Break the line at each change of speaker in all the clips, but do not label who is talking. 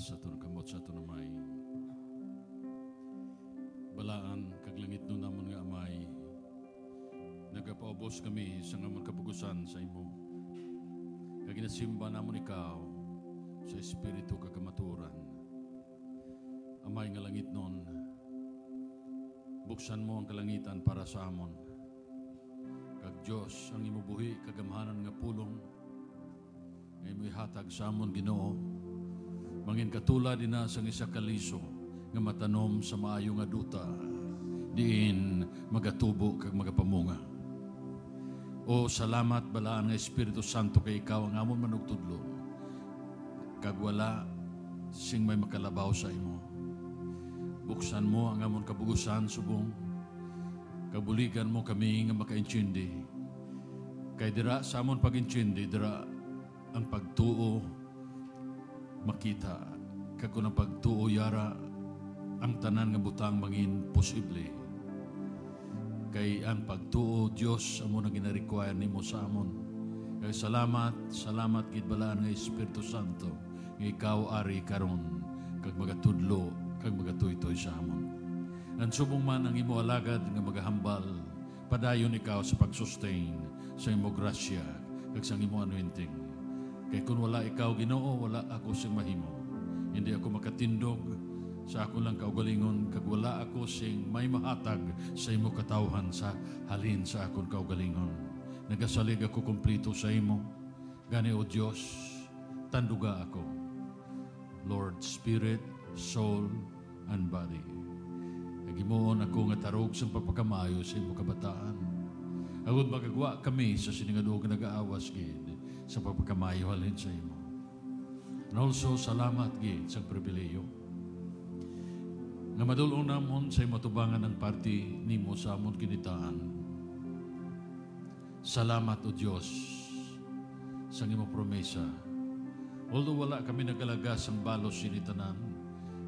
satuno kamot satuno may balaan kag langit no namon nga amay nagapaubos kami sa ngamon kabugusan sa imo kag ginasimba namon ikaw sa espiritu kag kamaturan amay nga langit non buksan mo ang kalangitan para sa amon kag Dios ang imubuhi kag amhanan nga pulong ngayon mo ihatag sa amon Ginoo Mangin katula din na sang isa kaliso nga matanom sa maayo nga duta diin magatubo kag magapamunga. O salamat balaan nga Espiritu Santo kay ikaw ang amon manugtudlo kag wala sing may makalabaw sa imo. Buksan mo ang amon kabugusan subong kabuligan mo kami nga makaintindi. Kay dira sa amon pagintindi dira ang pagtuo makita kag kung pagtuo yara ang tanan nga butang mangin posible kay ang pagtuo Dios amo na gina-require nimo sa amon kay salamat salamat gid balaan nga Espiritu Santo nga ikaw ari karon kag magatudlo kag magatuytoy sa amon ang subong man ang imo alagad nga magahambal padayon ikaw sa pagsustain sa imo grasya kag sa imo anointing kaya kung wala ikaw ginoo, wala ako sing mahimo. Hindi ako makatindog sa ako lang kaugalingon, kag wala ako sing may mahatag sa imo katawhan sa halin sa akon kaugalingon. Nagasalig ako kumplito sa imo. Gani o Diyos, tanduga ako. Lord, Spirit, Soul, and Body. Nagimoon ako nga tarog sa pagpakamayo sa imo kabataan. Agod magagawa kami sa siningadog nag-aawas gid sa pagpagkamayahalin sa imo. And also, salamat gi sa pribileyo na madulong namon sa matubangan ng party nimo sa amon kinitaan. Salamat o Diyos sa imo promesa. Although wala kami nagalagas ang balos sinitanan,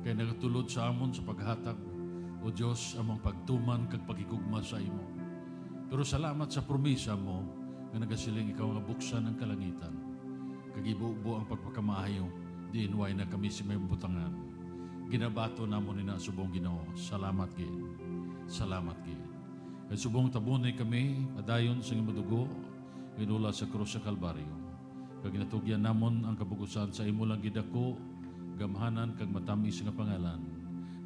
kay nagatulod sa amon sa paghatag, o Diyos, among pagtuman kag pagigugma sa imo. Pero salamat sa promesa mo, nga nagasiling ikaw nga buksan ng kalangitan. Kagibubo ang pagpakamahayo, diinway na kami si may butangan. Ginabato na mo ni na subong ginoo. Salamat gid. Salamat gid. Kay subong tabunay kami, adayon sa imo dugo, ginula sa krus sa Kalbaryo. Kag natugyan namon ang kabugusan sa imo lang gidako, gamhanan kag matamis nga pangalan.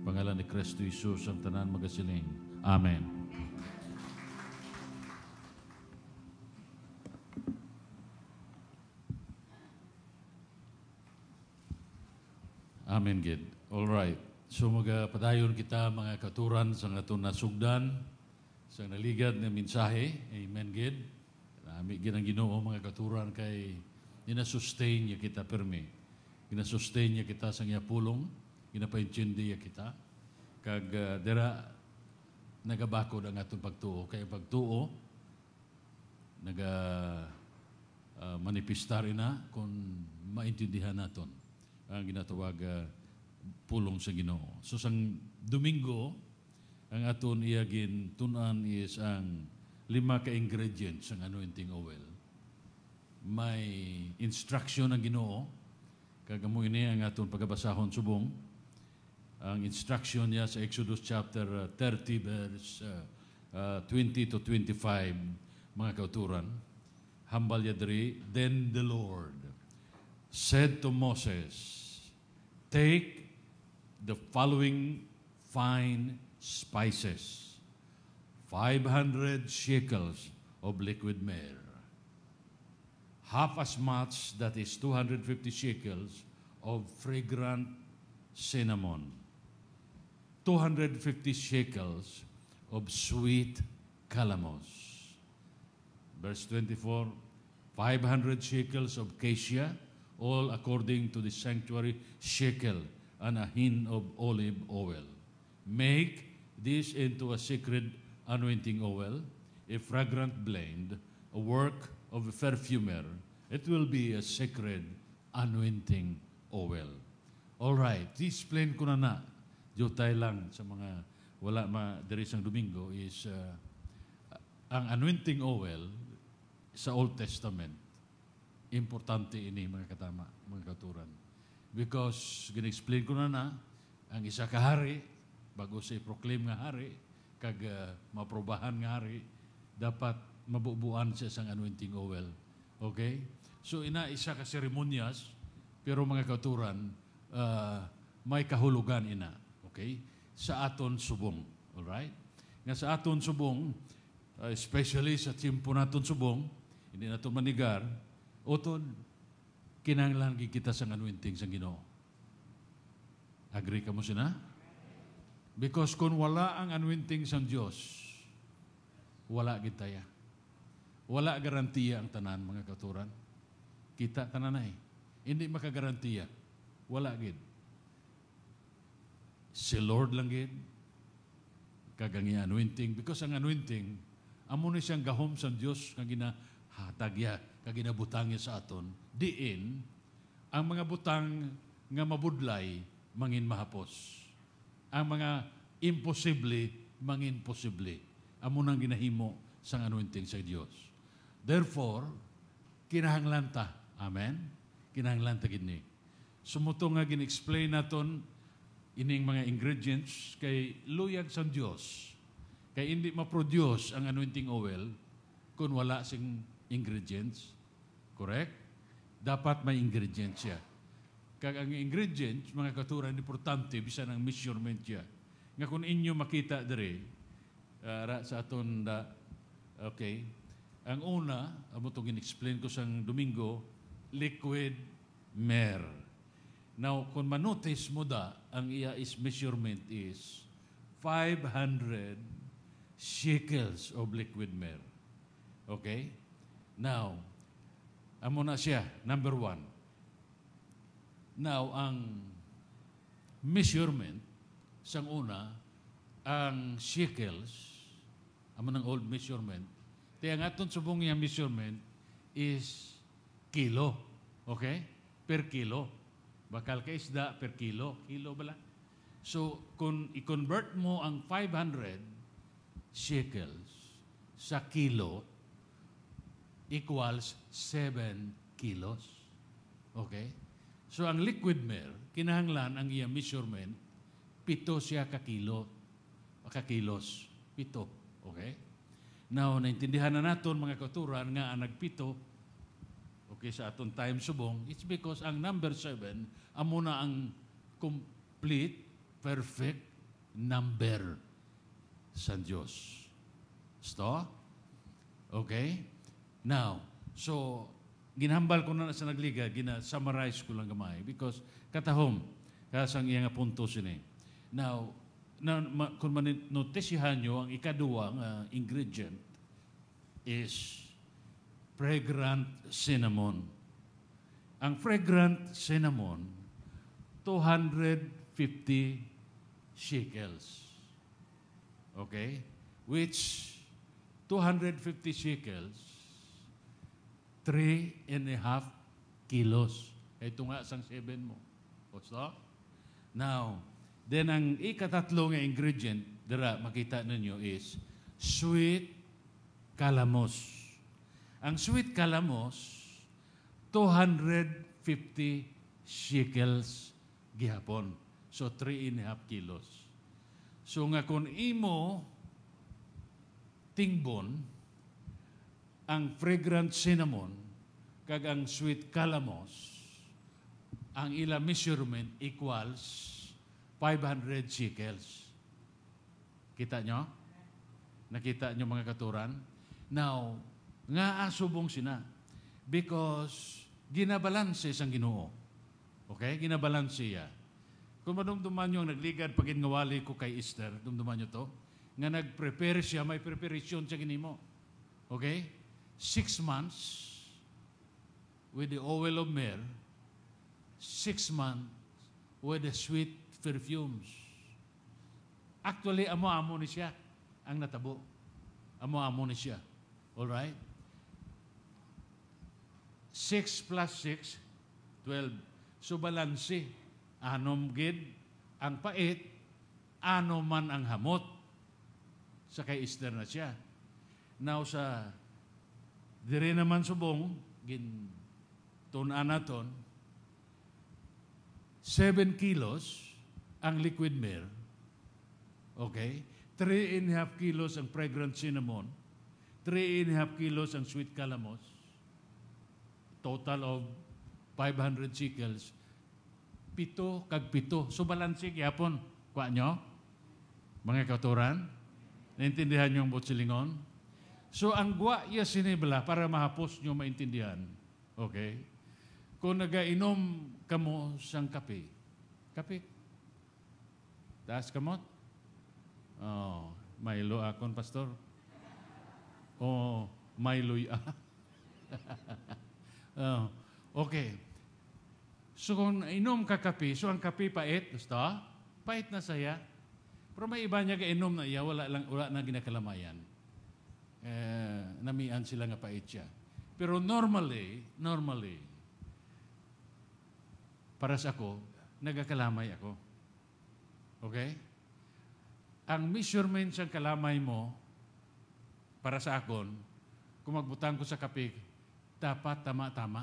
Pangalan ni Kristo Isus ang tanan magasiling. Amen. Amen gid. All right. So magapadayon kita mga katuran sa aton nasugdan sa naligad nga mensahe. Amen gid. Ami gid ang Ginoo mga katuran kay ginasustain niya kita permi. Ginasustain niya kita sa iya pulong, ginapaintindi niya kita. Kag uh, dira nagabakod ang aton pagtuo kay pagtuo naga uh, ah, manifestar ina kung maintindihan naton ang ginatawag uh, pulong sa Ginoo. So sang Domingo, ang aton iyagin tunan is ang lima ka ingredients ang anointing oil. May instruction ng Ginoo kagamo ini ang aton pagabasahon subong. Ang instruction niya sa Exodus chapter 30 ah, verse uh, uh, 20 to 25 mga kauturan. Hambal yadri, then the Lord said to Moses, Take the following fine spices 500 shekels of liquid myrrh, half as much, that is 250 shekels, of fragrant cinnamon, 250 shekels of sweet calamos. Verse 24, 500 shekels of cassia, all according to the sanctuary shekel and a hin of olive oil. Make this into a sacred anointing oil, a fragrant blend, a work of a perfumer. It will be a sacred anointing oil. All right, explain ko na na. Jutay lang sa mga wala ma diri Domingo is uh, ang anointing oil sa Old Testament importante ini mga katama, mga katuran. Because, gina-explain ko na na, ang isa ka hari, bago sa proclaim nga hari, kag uh, maprobahan nga hari, dapat mabubuan sa isang anointing oil. Okay? So, ina isa ka seremonyas, pero mga katuran, uh, may kahulugan ina. Okay? Sa aton subong. Alright? Nga sa aton subong, uh, especially sa timpo naton subong, hindi nato manigar, Utod, kinanglan kita sa anointing sa Ginoo. Agree ka mo sina? Because kung wala ang anointing sa Diyos, wala gitaya. Wala garantiya ang tanan, mga katuran. Kita tananay. Eh. Hindi makagarantiya. Wala gid. Si Lord lang gid. Kagangi anointing. Because ang anointing, amo ni siyang gahom sa Diyos nga ginahatagya ah, kaginabutangi sa aton, diin ang mga butang nga mabudlay mangin mahapos. Ang mga imposible mangin posible. Amo nang ginahimo sang anointing sa Dios. Therefore, kinahanglan ta. Amen. Kinahanglan ta gini. Sumuto nga gin-explain naton ining mga ingredients kay luyag sa Dios. Kay hindi ma-produce ang anointing oil kung wala sing ingredients. Correct? Dapat may ingredients siya. Kag ang ingredients, mga katuran, importante, bisan ang measurement siya. Nga kung inyo makita dere, uh, ah, sa aton da, okay, ang una, amo itong in-explain ko sang Domingo, liquid mer. Now, kung manotice mo da, ang iya is measurement is 500 shekels of liquid mer. Okay? Now, Amo na siya, number one. Now, ang measurement, sang una, ang shekels, amo ng old measurement, kaya nga itong subong niya measurement is kilo. Okay? Per kilo. Bakal ka isda per kilo. Kilo bala. So, kung i-convert mo ang 500 shekels sa kilo, equals 7 kilos. Okay? So ang liquid meal, kinahanglan ang iya measurement, pito siya kakilo, kakilos. Pito. Okay? Now, naintindihan na naton mga katuran nga ang nagpito, okay, sa aton time subong, it's because ang number 7, amo na ang complete, perfect number sa Diyos. Sto? Okay? Now, so, ginhambal ko na sa nagliga, gina-summarize ko lang gamay because katahom, kasang iya nga punto sini. Now, na, ma, kung manotesyahan nyo, ang ikaduwa nga uh, ingredient is fragrant cinnamon. Ang fragrant cinnamon, 250 shekels. Okay? Which, 250 shekels three and a half kilos. Ito nga, sang seven mo. Gusto? Now, then ang ikatatlo ingredient, dira, makita ninyo is sweet kalamos. Ang sweet kalamos, 250 shekels gihapon. So, 3 and a half kilos. So, nga kung imo tingbon, ang fragrant cinnamon kag ang sweet calamos ang ila measurement equals 500 shekels. Kita nyo? Nakita nyo mga katuran? Now, nga asubong sina because ginabalanse sang Ginoo. Okay? Ginabalanse ya. Kung madumduman nyo ang nagligad pagin ngawali ko kay Esther, dumduman nyo to, nga nagprepare siya, may preparation siya ginimo. Okay? six months with the oil of myrrh, six months with the sweet perfumes. Actually, amo-amo ni siya ang natabo. Amo-amo ni siya. Alright? Six plus six, twelve. So, balansi. Anom gid ang pait, ano man ang hamot. Sa kay Easter na siya. Now, sa Dire naman subong, gin tunan naton, 7 kilos ang liquid meal. Okay? 3 and a half kilos ang fragrant cinnamon. 3 and a half kilos ang sweet calamos. Total of 500 shekels. Pito kag pito. So balansik yapon. Kwa nyo? Mga katuran? Naintindihan nyo ang butsilingon? So ang gwa iya sinibla para mahapos nyo maintindihan. Okay? Kung nagainom kamo sang kape. Kape. Taas kamot. Oh, Milo akon, pastor. Oh, Milo ya. oh, okay. So kung inom ka kape, so ang kape pait, gusto? Pait na saya. Pero may iba niya ka inom na iya, wala, lang, wala na ginakalamayan eh, namian sila nga pait Pero normally, normally, para sa ako, nagakalamay ako. Okay? Ang measurement sa kalamay mo, para sa akon, kung magbutang ko sa kape, dapat tama-tama.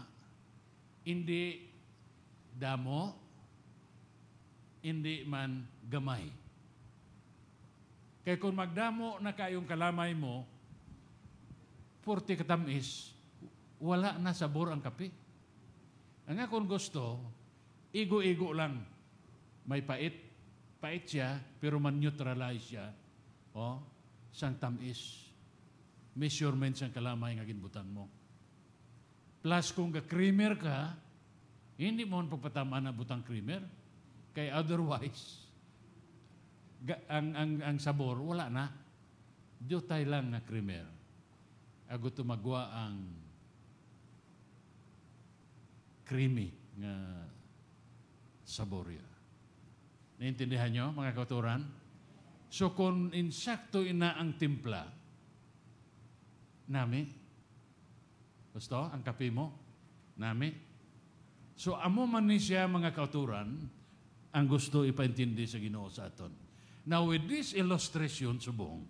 Hindi damo, hindi man gamay. Kaya kung magdamo na kayong kalamay mo, 40 katamis, wala na sabor ang kape. Ang akong gusto, igo-igo lang. May pait. Pait siya, pero man-neutralize siya. O, sang tamis. Measurement siyang kalamay nga ginbutan mo. Plus, kung ga-creamer ka, hindi mo pagpatamaan na butang creamer. Kay otherwise, ang, ang, ang sabor, wala na. Diyo tayo lang na creamer ago tumagwa ang creamy nga saborya. Naintindihan nyo, mga kauturan? So kung insakto ina ang timpla, nami, gusto ang kape mo, nami. So amo man ni siya mga kauturan, ang gusto ipaintindi sa Ginoo sa aton. Now with this illustration subong,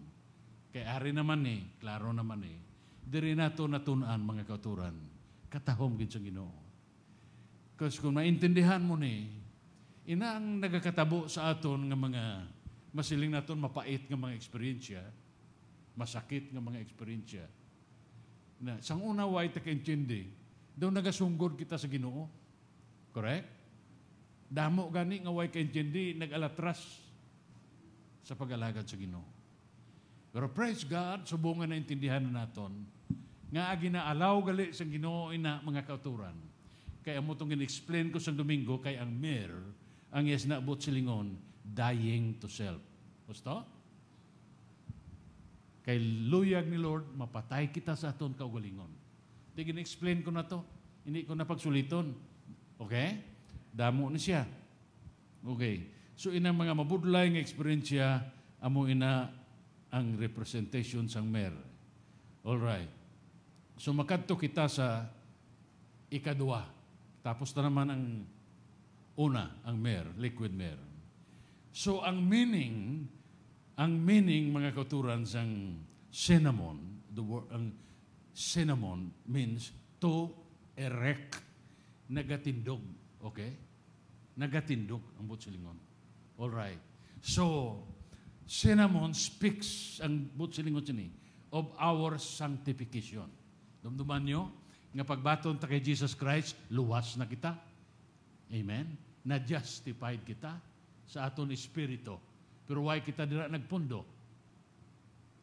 kay ari naman ni, eh, klaro naman ni, eh, Diri nato natunan mga kauturan. Katahom gid sa Ginoo. Kasi kung maintindihan mo ni, ina ang nagakatabo sa aton nga mga masiling naton mapait nga mga eksperyensya, masakit nga mga eksperyensya. Na sang una way ta kaintindi, daw nagasunggod kita sa Ginoo. Correct? Damo gani nga way kaintindi, nagalatras sa pag-alagad sa Ginoo. Pero praise God, subungan na intindihan naton nga ginaalaw gali sa Ginoo ina mga kauturan. Kaya mo tong explain ko sa Domingo kay ang mayor ang yes na abot silingon dying to self. Gusto? Kay luyag ni Lord, mapatay kita sa aton kaugalingon. Di explain ko na to. Hindi ko na pagsuliton. Okay? Damo ni siya. Okay. So inang mga mabudlay nga eksperyensya amo ina ang representation sang mayor. Alright. So makadto kita sa ikadua. Tapos na naman ang una, ang mer, liquid mer. So ang meaning, ang meaning mga katuran sang cinnamon, the word, ang cinnamon means to erect, nagatindog. Okay? Nagatindog ang butsilingon. right. So, cinnamon speaks ang butsilingon sini of our sanctification. Dumduman nyo, nga pagbaton ta kay Jesus Christ, luwas na kita. Amen? Na-justified kita sa aton espiritu. Pero why kita dira nagpundo?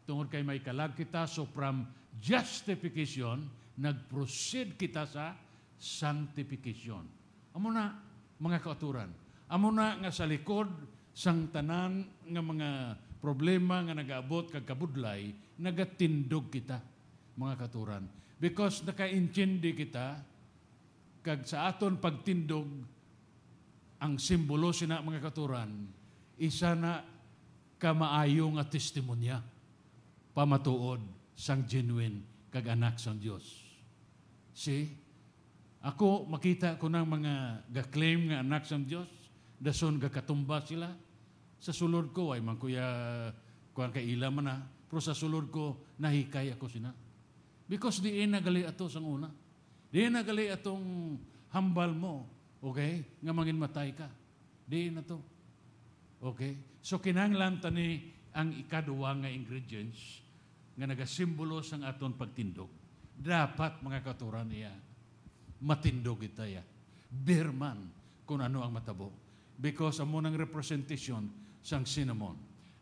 Tungod kay may kalag kita, so from justification, nag-proceed kita sa sanctification. Amo na, mga kauturan. Amo na nga sa likod, sang tanan nga mga problema nga nagaabot kag kabudlay nagatindog kita mga katuran because nakaintindi kita kag sa aton pagtindog ang simbolo sina mga katuran isa na kamaayo nga testimonya pamatuod sang genuine kag anak sang Dios see ako makita ko ng mga ga-claim nga anak sang Dios dason katumba sila. Sa sulod ko, ay man kuya, kuwan kay ila man na, pero sa sulod ko, nahikay ako sina. Because di nagali ato sang una. Di nagali atong hambal mo, okay, nga mangin matay ka. Di na to. Okay? So kinanglan tani ang ikaduwa nga ingredients nga nagasimbolo sang aton pagtindog. Dapat mga katuran niya, matindog itaya. Birman kung ano ang matabo because amo nang representation sang cinnamon.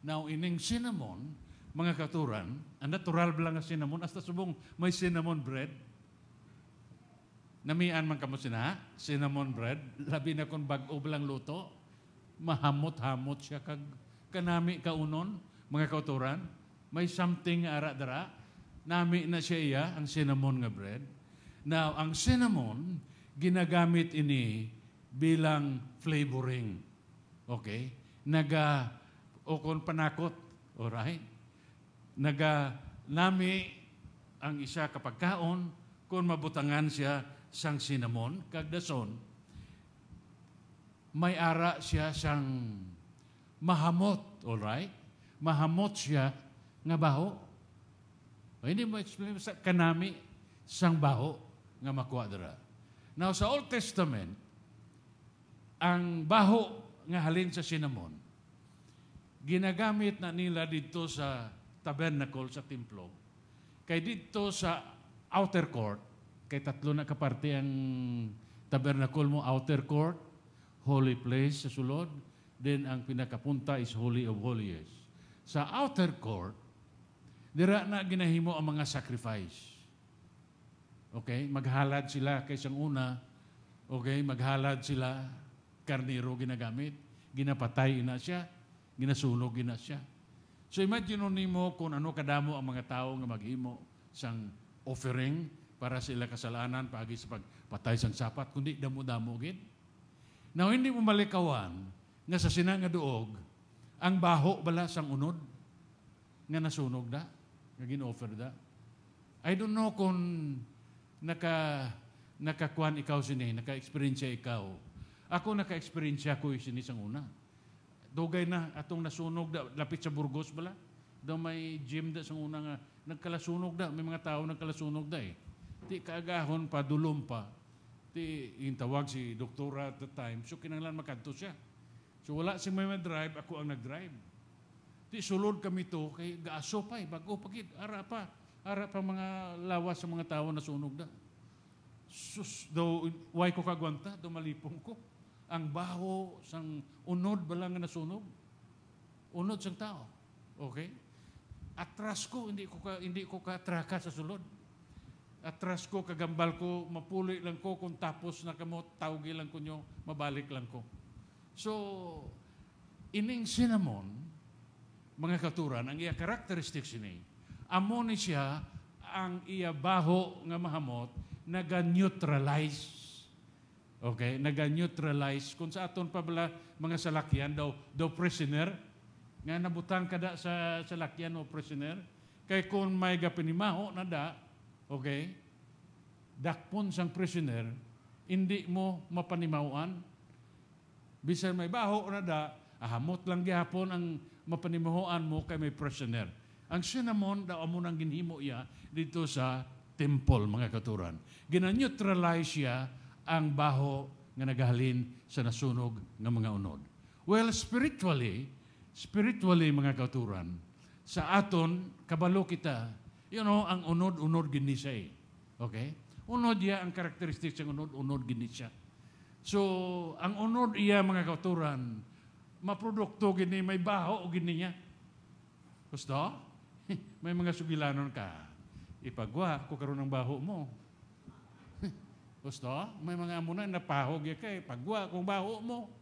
Now, ining cinnamon, mga katuran, ang natural lang nga cinnamon, hasta subong may cinnamon bread, namian man kamo sina, cinnamon bread, labi na kung bag-o lang luto, mahamot-hamot siya kag kanami kaunon, mga katuran, may something ara-dara, nami na siya iya, ang cinnamon nga bread. Now, ang cinnamon, ginagamit ini bilang flavoring. Okay? Naga, o kon panakot. Alright? Naga, nami ang isa kapagkaon kaon, kung mabutangan siya sang sinamon, kagdason, may ara siya sang mahamot. Alright? Mahamot siya nga baho. O, hindi mo explain sa kanami sang baho nga makuadra. Now, sa Old Testament, ang baho nga halin sa cinnamon, ginagamit na nila dito sa tabernacle, sa templo. Kay dito sa outer court, kay tatlo na kaparte ang tabernacle mo, outer court, holy place sa sulod, then ang pinakapunta is holy of holies. Sa outer court, dira na ginahimo ang mga sacrifice. Okay? Maghalad sila kaysang una. Okay? Maghalad sila karnero ginagamit. Ginapatay ina siya, ginasunog ina siya. So imagine nimo kung ano kadamo ang mga tao nga maghimo sang offering para sa ila kasalanan pagi sa pagpatay sang sapat kundi damo-damo gid. Now hindi mo malikawan nga sa sinanga duog ang baho bala sang unod nga nasunog da nga gin-offer da. I don't know kung naka nakakuan ikaw sini, naka-experience ikaw ako naka-experience ako eh, sinisang una. Dugay na atong nasunog da, lapit sa Burgos bala. Daw may gym da sang una nga nagkalasunog da, may mga tao nagkalasunog da eh. Ti kagahon pa dulom pa. Ti intawag si doktora at the time, so kinanglan makadto siya. So wala si may drive, ako ang nag-drive. Ti sulod kami to kay gaaso pa eh, bago pa gid ara pa. Ara pa mga lawas sa mga tao nasunog da. Sus, daw, why ko kagwanta? Daw malipong ko ang baho sang unod ba lang nga nasunog? Unod sang tao. Okay? Atras ko, hindi ko ka, hindi ko ka sa sulod. Atras ko, kagambal ko, mapuloy lang ko kung tapos na kamot, tawgi lang ko nyo, mabalik lang ko. So, ining cinnamon, mga katuran, ang iya characteristics ini, amo ni siya ang iya baho nga mahamot, naga-neutralize Okay, naga-neutralize kun sa aton pabla mga salakyan daw daw prisoner nga nabutang kada sa salakyan o prisoner kay kun may gapinimaho na da okay dakpon sang prisoner hindi mo mapanimawaan bisan may baho na da ahamot lang gihapon ang mapanimahoan mo kay may prisoner ang cinnamon daw amo nang ginhimo iya dito sa temple mga katuran Gina-neutralize siya ang baho nga nagahalin sa nasunog ng mga unod. Well, spiritually, spiritually mga kauturan, sa aton, kabalo kita, you know, ang unod-unod gini siya eh. Okay? Unod iya ang karakteristik sa unod-unod gini siya. So, ang unod iya mga kauturan, maprodukto gini, may baho o gini niya. Gusto? may mga sugilanon ka. Ipagwa ko karon ng baho mo. Gusto? May mga muna napahog ya kay pagwa kung baho mo.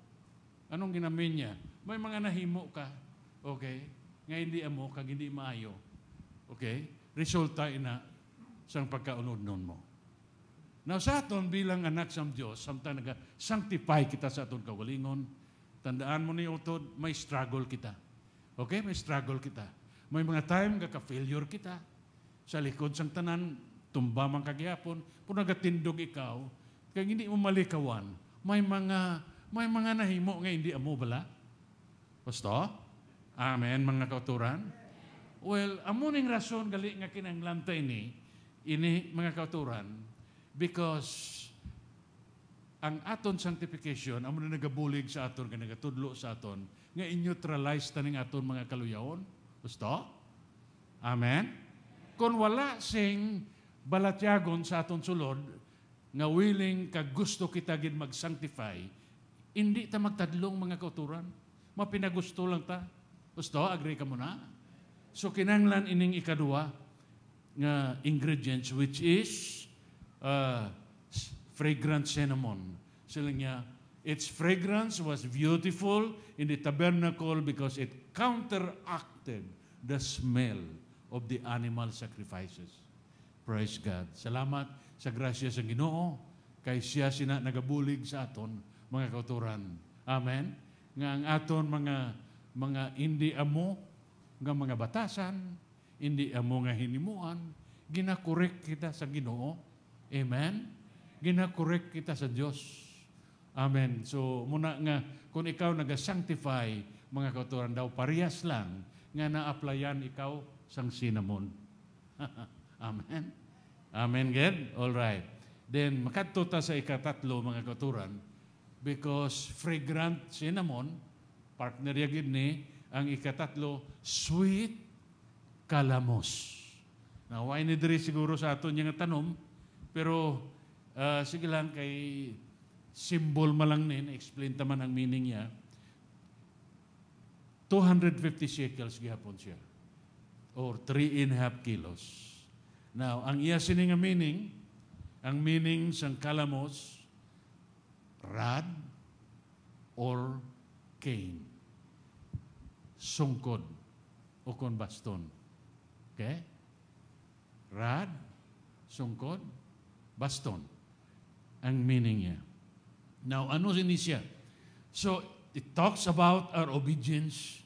Anong ginamin niya? May mga nahimo ka. Okay? Nga hindi amo kag hindi maayo. Okay? Resulta ina sa pagkaunod nun mo. Now sa aton bilang anak sa Dios, samtang naga sanctify kita sa aton kagalingon, tandaan mo ni utod, may struggle kita. Okay? May struggle kita. May mga time nga ka-failure kita sa likod sang tanan tumba man kagyapon, kung nagatindog ikaw, kaya hindi mo malikawan, may mga, may mga nahimo nga hindi amo bala? Gusto? Amen, mga kauturan? Well, amo ning rason gali nga kinanglantay ni, ini mga kauturan, because ang aton sanctification, amo na nagabulig sa aton, nga nagatudlo sa aton, nga in-neutralize taning aton mga kaluyaon. Gusto? Amen? Amen. Kung wala sing balatyagon sa aton sulod nga willing kag gusto kita gid mag-sanctify, hindi ta magtadlong mga kauturan. Mapinagusto lang ta. Gusto? Agree ka mo na? So kinanglan ining ikadua nga ingredients which is uh, fragrant cinnamon. Sila niya, its fragrance was beautiful in the tabernacle because it counteracted the smell of the animal sacrifices. Praise God. Salamat sa grasya sa Ginoo kay siya sina nagabulig sa aton mga kauturan. Amen. Nga ang aton mga mga indi amo nga mga batasan, indi amo nga hinimuan, ginakorek kita sa Ginoo. Amen. Ginakorek kita sa Dios. Amen. So muna nga kung ikaw naga-sanctify mga kauturan daw parehas lang nga na-applyan ikaw sang sinamon. Amen? Amen, good? All right. Then, makadto sa ikatatlo, mga katuran, because fragrant cinnamon, partner yagid ni, ang ikatatlo, sweet kalamos. Nawa ini diri siguro sa aton yung tanom, pero uh, sige lang kay symbol malang nin, explain taman ang meaning niya. 250 shekels gihapon siya or 3 and a half kilos. Now, ang iya sining nga meaning, ang meaning sang kalamos, rad or cane. Sungkod o kon baston. Okay? Rad, sungkod, baston. Ang meaning niya. Now, ano sini siya? So, it talks about our obedience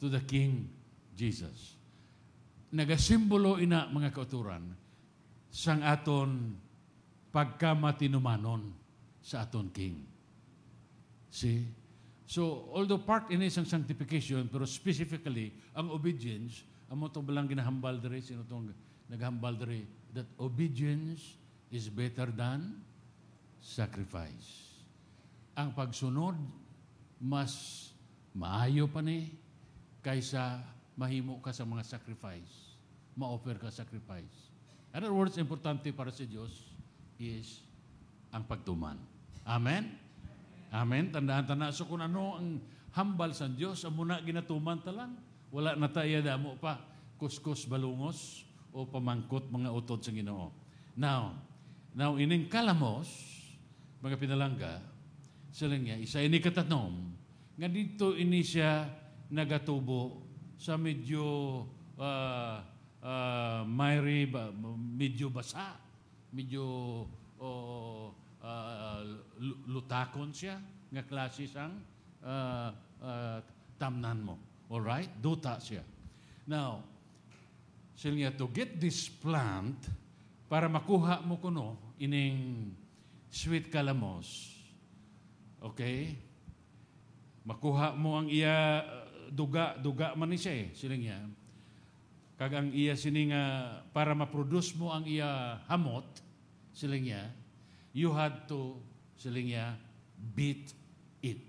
to the King Jesus nagasimbolo ina mga kauturan sang aton pagkamatinumanon sa aton King. See? So, although part in isang sanctification, pero specifically, ang obedience, amo to balang ginahambal dere, sino tong naghambal dere, that obedience is better than sacrifice. Ang pagsunod, mas maayo pa ni kaysa mahimo ka sa mga sacrifice. Ma-offer ka sacrifice. other words, importante para sa si Diyos is ang pagtuman. Amen? Amen? Tandaan-tandaan. So kung ano ang hambal sa Diyos, ang muna ginatuman talang. Wala na tayo damo pa kuskus balungos o pamangkot mga utod sa Ginoo. Now, now ining kalamos, mga pinalangga, sila niya, isa ini katanom, nga dito ini siya nagatubo sa medyo uh, uh, miry, medyo basa, medyo uh, uh, lutakon siya, ng klase sang uh, uh, tamnan mo. Alright? Duta siya. Now, sila niya, to get this plant, para makuha mo kuno, ining sweet kalamos, okay? Makuha mo ang iya, duga, duga man ni siya eh, sila niya. Kag ang iya sini nga, para ma-produce mo ang iya hamot, sila niya, you had to, sila niya, beat it.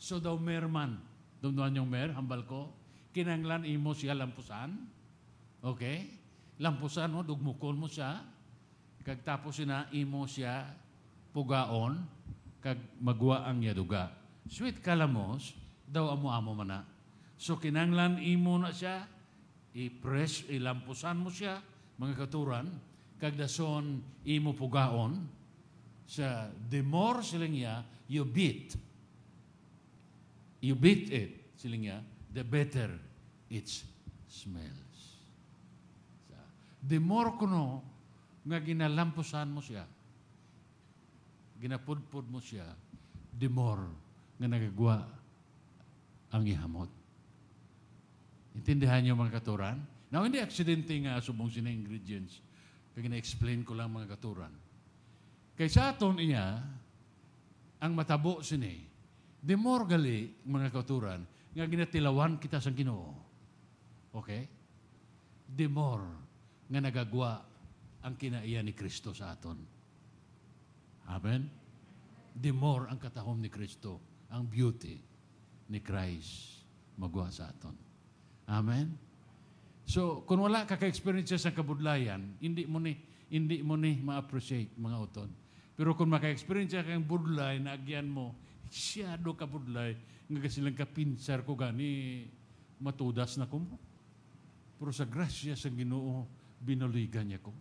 So daw merman, dumduan yung mer, hambal ko, kinanglan imo siya lampusan, okay? Lampusan mo, oh, dugmukon mo siya, kag tapos na imo siya pugaon, kag magwa ang iya duga Sweet kalamos, daw amo-amo mana So kinanglan imo na siya, i-press, ilampusan mo siya, mga katuran, kagdason imo pugaon, sa the more siling niya, you beat. You beat it, siling niya, the better it smells. So, the more kuno nga ginalampusan mo siya, ginapudpud mo siya, the more nga nagagawa ang ihamot. Intindihan niyo mga katuran? Now, hindi aksidente nga subong sina ingredients. Kaya explain ko lang mga katuran. Kay sa aton iya, ang matabo sini, the more gali, mga katuran, nga ginatilawan kita sa ginoo. Okay? The more nga nagagwa ang kinaiya ni Kristo sa aton. Amen? The more ang katahom ni Kristo, ang beauty ni Christ magwa sa aton. Amen? So, kung wala ka ka-experience sa kabudlayan, hindi mo ni hindi mo ni ma-appreciate mga uton. Pero kung maka-experience ka ng budlay na mo, siyado ka budlay, nga silang kapinsar ko gani, matudas na ko Pero sa grasya sa ginoo, binuligan niya ko.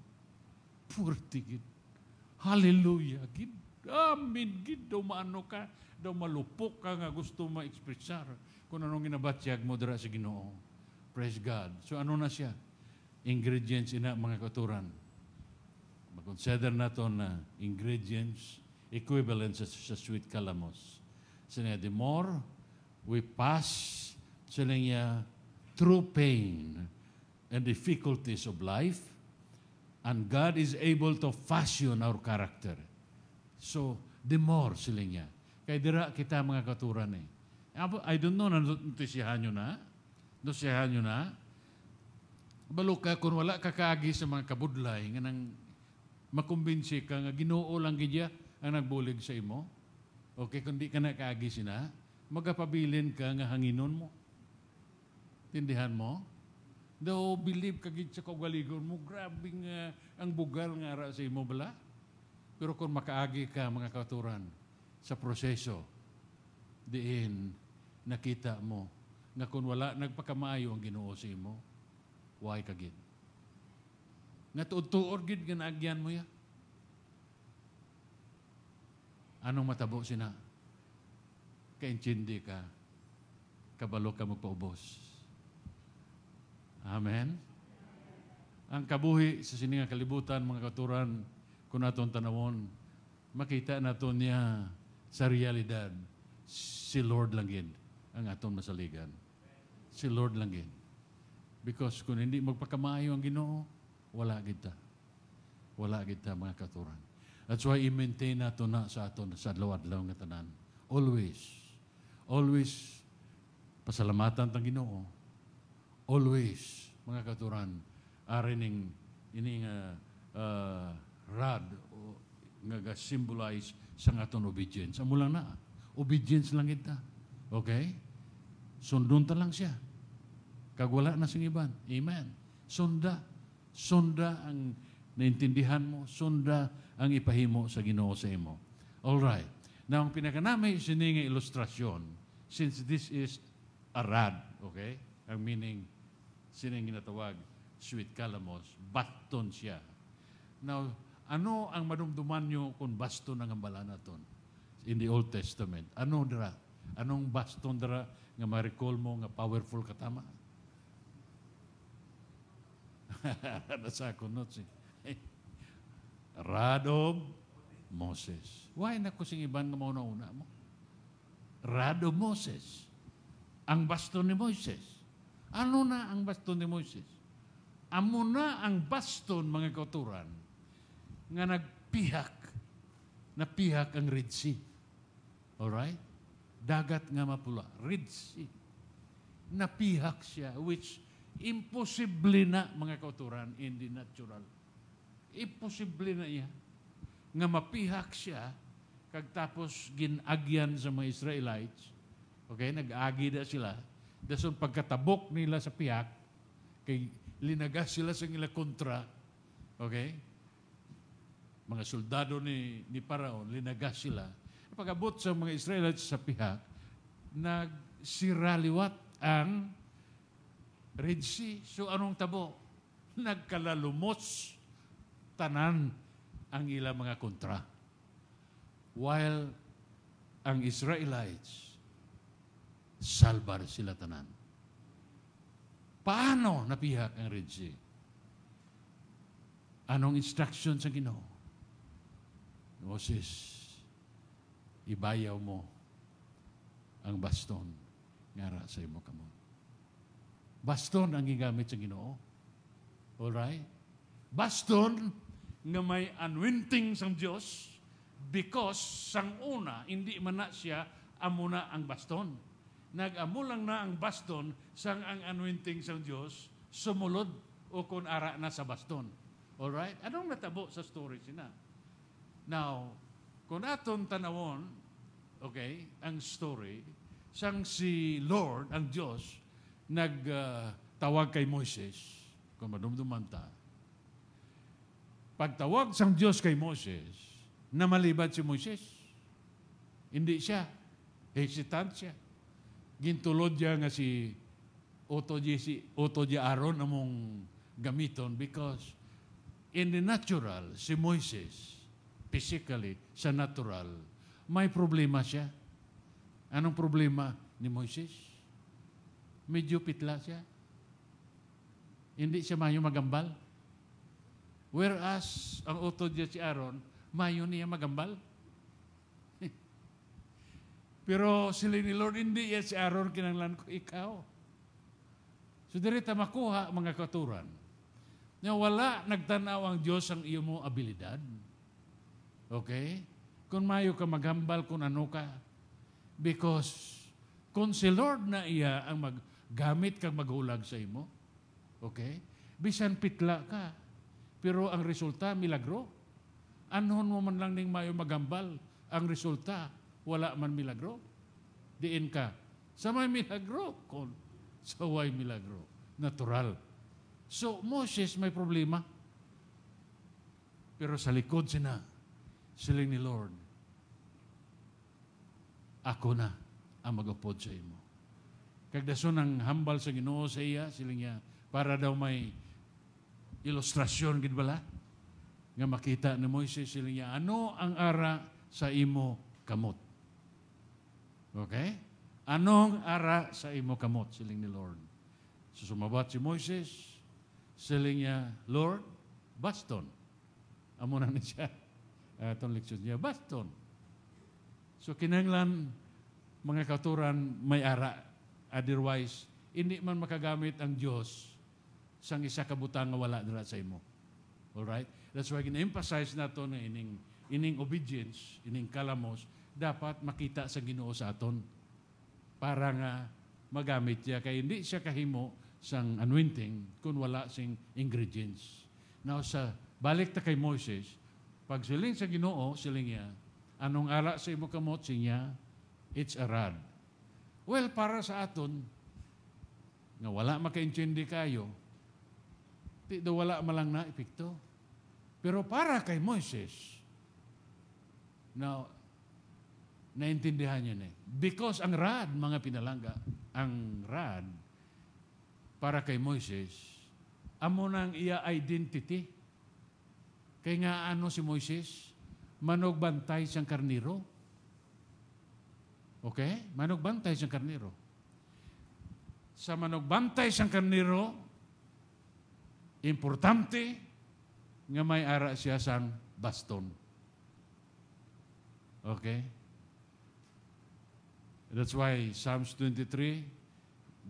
Purti gid. Hallelujah gid. Amin gid. Daw maano ka, daw malupok ka nga gusto ma-expressar kung anong ginabatyag mo dira sa ginoo. Praise God. So ano na siya? Ingredients ina mga katuran. Mag-consider nato na ingredients equivalent sa, sa sweet calamus. So niya, the more we pass so niya, ah, through pain and difficulties of life, and God is able to fashion our character. So, the more sila niya. Kaya dira kita mga katuran eh. I don't know, nanotisihan nyo na dosyahan nyo na, balo ka kung wala ka kaagi sa mga kabudlay, nga nang makumbinsi ka nga ginoo lang gidya ang nagbulig sa imo, okay, kung di ka na kaagi sina, magapabilin ka nga hanginon mo. Tindihan mo? Daw, believe ka sa kagwaligon mo, grabe nga ang bugal nga ara sa imo bala. Pero kung makaagi ka, mga kauturan, sa proseso, diin nakita mo nga kung wala nagpakamayo ang Ginoo sa imo, why ka gid? Nga tuod-tuod gid nga naagyan mo ya. Anong matabo sina? Kaintindi ka. Kabalo ka magpaubos. Amen? Ang kabuhi sa sininga kalibutan, mga katuran, kung natong tanawon, makita nato niya sa realidad, si Lord lang yun ang aton masaligan si Lord lang gin. Because kung hindi magpakamayo ang Ginoo, wala kita. Wala kita mga katuran. That's why i-maintain nato na sa aton sa lawad law nga tanan. Always. Always pasalamatan tang Ginoo. Always mga katuran ari ning ini nga uh, rad o nga symbolize sa aton obedience. Amo lang na. Obedience lang kita. Okay? Sundon ta lang siya. Kag wala na sing iban. Amen. Sunda. Sunda ang naintindihan mo. Sunda ang ipahimo sa ginoo sa imo. All right. Now, ang pinakanami sininga ilustrasyon since this is a rad, okay? Ang meaning, sining ginatawag, sweet calamos, baston siya. Now, ano ang madumduman nyo kung baston ang ambalan naton in the Old Testament? Ano dira? Anong baston dira nga ma-recall mo nga powerful katama? Nasakon not si Radom Moses. Why na kusing iban nga mauna una mo? Radom Moses. Ang baston ni Moses. Ano na ang baston ni Moses? Amo na ang baston mga kauturan nga nagpihak na pihak ang Red Sea. Alright? Dagat nga mapula. Red Sea. Napihak siya, which Imposible na, mga kauturan, in the natural. Imposible na iya nga mapihak siya kag tapos ginagyan sa mga Israelites. Okay, nag-agi na sila. Dason pagkatabok nila sa pihak, kay linagas sila sa nila kontra. Okay? Mga soldado ni, ni Paraon, linagas sila. Pagabot sa mga Israelites sa pihak, nagsiraliwat ang Red Sea. So anong tabo? Nagkalalumos tanan ang ilang mga kontra. While ang Israelites, salbar sila tanan. Paano napihak ang Red Sea? Anong instruction sa Ginoo? Moses, ibayaw mo ang baston ngara sa imo kamo. Baston ang gigamit sa Ginoo. All right? Baston nga may anointing sang Dios because sang una hindi man siya amuna ang baston. nag na ang baston sang ang anointing sang Dios sumulod o kun ara na sa baston. All right? Anong natabo sa story sina? Now, kung aton tanawon, okay, ang story, sang si Lord, ang Diyos, nagtawag uh, kay Moises, kung madumdumanta, pagtawag sang Diyos kay Moses, na malibat si Moises. Hindi siya. Hesitant siya. Gintulod niya nga si Oto di, si Oto di Aaron among gamiton because in the natural, si Moises, physically, sa natural, may problema siya. Anong problema ni Moises? Medyo pitla siya. Hindi siya mayo magambal. Whereas, ang utod niya si Aaron, mayo niya magambal. Pero sila ni Lord, hindi yan si Aaron, kinanglan ko ikaw. So, dirita makuha mga katuran na wala nagtanaw ang Diyos ang iyo mo abilidad. Okay? Kung mayo ka maghambal, kung ano ka. Because kung si Lord na iya ang mag Gamit kang maghulag sa imo. Okay? Bisan pitla ka. Pero ang resulta, milagro. Anhon mo man lang ning mayo magambal, ang resulta, wala man milagro. Diin ka. Sa may milagro, kon. Sa way milagro. Natural. So, Moses may problema. Pero sa likod sina, siling ni Lord, ako na ang magupod sa imo. Kag dason hambal sa Ginoo sa iya siling niya para daw may ilustrasyon gid bala nga makita ni Moises siling niya ano ang ara sa imo kamot. Okay? Anong ara sa imo kamot siling ni Lord? So sumabat si Moises, siling niya, Lord, baston. Amo na ni siya. Atong ah, uh, leksyon niya, baston. So kinanglan mga katuran may ara Otherwise, hindi man makagamit ang Diyos sang isa kabutang nga wala dira sa imo. All right? That's why gina-emphasize nato na ining, ining obedience, ining kalamos, dapat makita sa ginoo sa aton para nga magamit siya kay hindi siya kahimo sang anointing kung wala sing ingredients. Now, sa balik ta kay Moses, pag siling sa ginoo, siling niya, anong ara sa imo kamot siya, it's a rod. Well, para sa aton, nga wala makaintindi kayo, di do wala malang na epekto. Pero para kay Moises, now, naintindihan niya na. Eh. Because ang rad, mga pinalangga, ang rad, para kay Moises, amo nang iya identity. Kaya nga ano si Moises, manogbantay siyang karniro. Okay? Manugbantay siyang karnero. Sa manugbantay siyang karnero, importante nga may ara siya sang baston. Okay? That's why Psalms 23,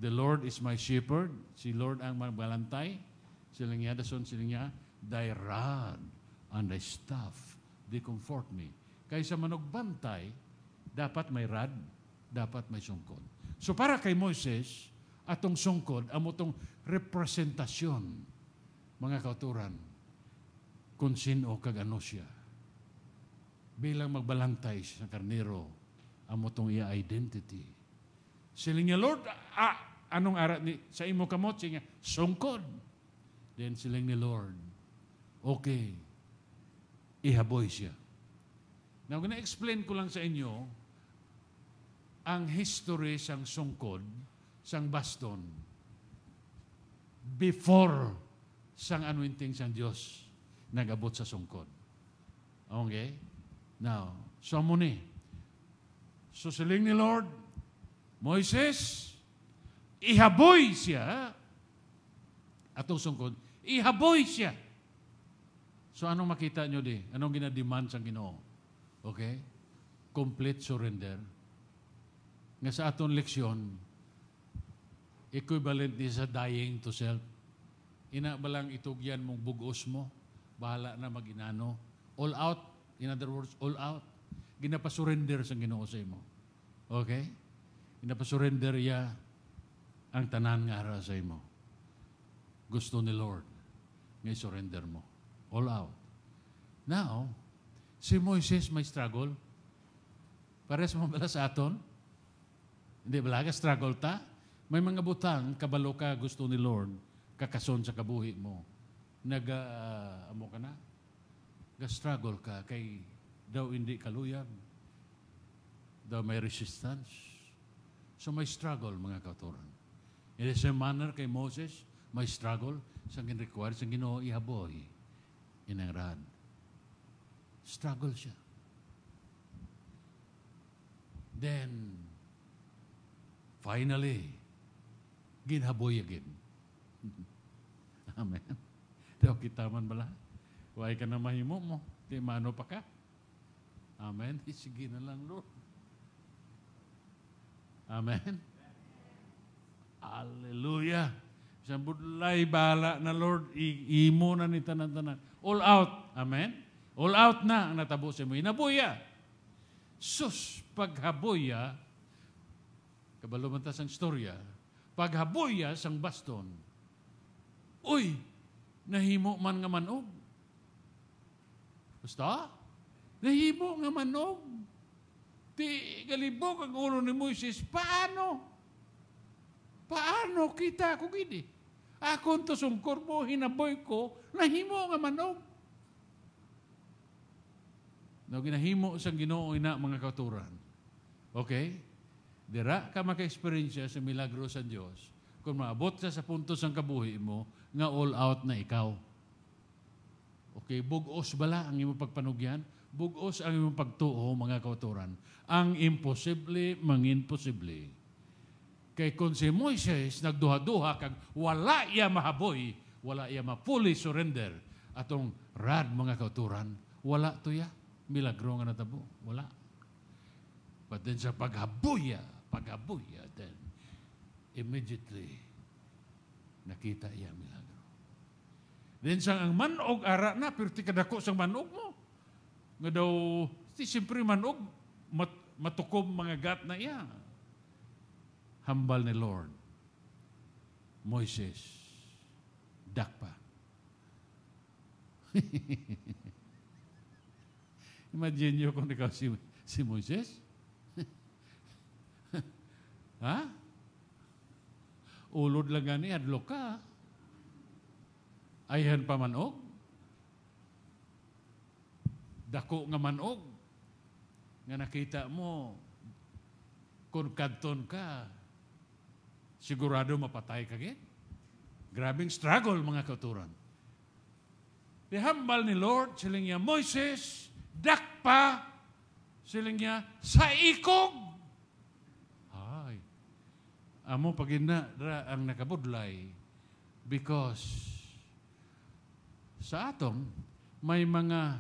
The Lord is my shepherd. Si Lord ang magbalantay. Silang niya, dason silang niya, Thy rod and thy staff, they comfort me. Kaysa manugbantay, dapat may rad, dapat may sungkod. So para kay Moises, atong sungkod, amo tong representasyon, mga kauturan, kung sino kag ano siya. Bilang magbalantay sa karnero, tong iya identity. Siling niya, Lord, ah, anong arat ni, sa imo kamot, siya sungkod. Then siling ni Lord, okay, ihaboy siya. Now, gonna-explain ko lang sa inyo, ang history sang sungkod sang baston before sang anointing sang Dios nagabot sa sungkod. Okay? Now, so mo So siling ni Lord, Moises, ihaboy siya atong sungkod, ihaboy siya. So anong makita nyo di? Anong ginademand sang Ginoo? Okay? Complete surrender nga sa aton leksyon, equivalent ni sa dying to self. Ina balang itugyan mong bugos mo, bahala na maginano. All out, in other words, all out. Ginapasurrender sa Ginoo sa imo. Okay? Ginapasurrender ya ang tanan nga ara sa imo. Gusto ni Lord nga surrender mo. All out. Now, si Moises may struggle. Pares mo bala sa aton? Di ba laga? Struggle ta? May mga butang, kabalo ka, gusto ni Lord, kakason sa kabuhi mo. Nag, uh, amo ka na? Nag-struggle ka, kay daw hindi kaluyag. Daw may resistance. So may struggle, mga katuran. In the same manner kay Moses, may struggle sa require sa ginoo ihaboy. Inangrad. Struggle siya. Then, Finally, ginhaboy again. Amen. Daw kita man bala. Huwag ka na mahimo mo. Di mano pa ka. Amen. Sige na lang, Lord. Amen. Hallelujah. Sa budlay, bala na Lord, I imo na ni tanan-tanan. All out. Amen. All out na ang natabo sa mo. Inabuya. Sus, paghabuya, Kabalumanta sang istorya, Paghabuya sang baston. Uy, nahimo man nga manog. Basta? Nahimo nga manog. Ti galibog ang ulo ni Moises. Paano? Paano kita kung Ako Akong tusungkor mo, hinaboy ko, nahimo nga manog. No, ginahimo sa ginoo ina mga katuran. Okay? Dira ka maka-experience sa milagro sa Dios kung maabot ka sa punto sa kabuhi mo nga all out na ikaw. Okay, bugos bala ang imong pagpanugyan, bugos ang imong pagtuo mga kauturan. Ang imposible manginposible. Kay kung si Moises nagduha-duha kag wala iya mahaboy, wala iya mapuli surrender atong rad mga kauturan, wala to ya. milagro nga natabo, wala. But then sa paghabuya, pagabuya. Then, immediately, nakita iya milagro. Then, sang ang manog ara na, pirti ti kadako sang manog mo. Nga daw, si siyempre manog, mat, matukom mga gat na iya. Hambal ni Lord. Moises, dakpa. Imagine nyo kung ikaw si, si Moises. Ha? Ulod lang gani, adlo ka. Ayhan pa manog. Dako nga manog. Nga nakita mo, kung kanton ka, sigurado mapatay ka gin. Grabing struggle, mga katuran. Dihambal ni Lord, siling niya, Moises, dakpa, siling niya, sa ikog amo pagina ra ang nakabudlay because sa atom may mga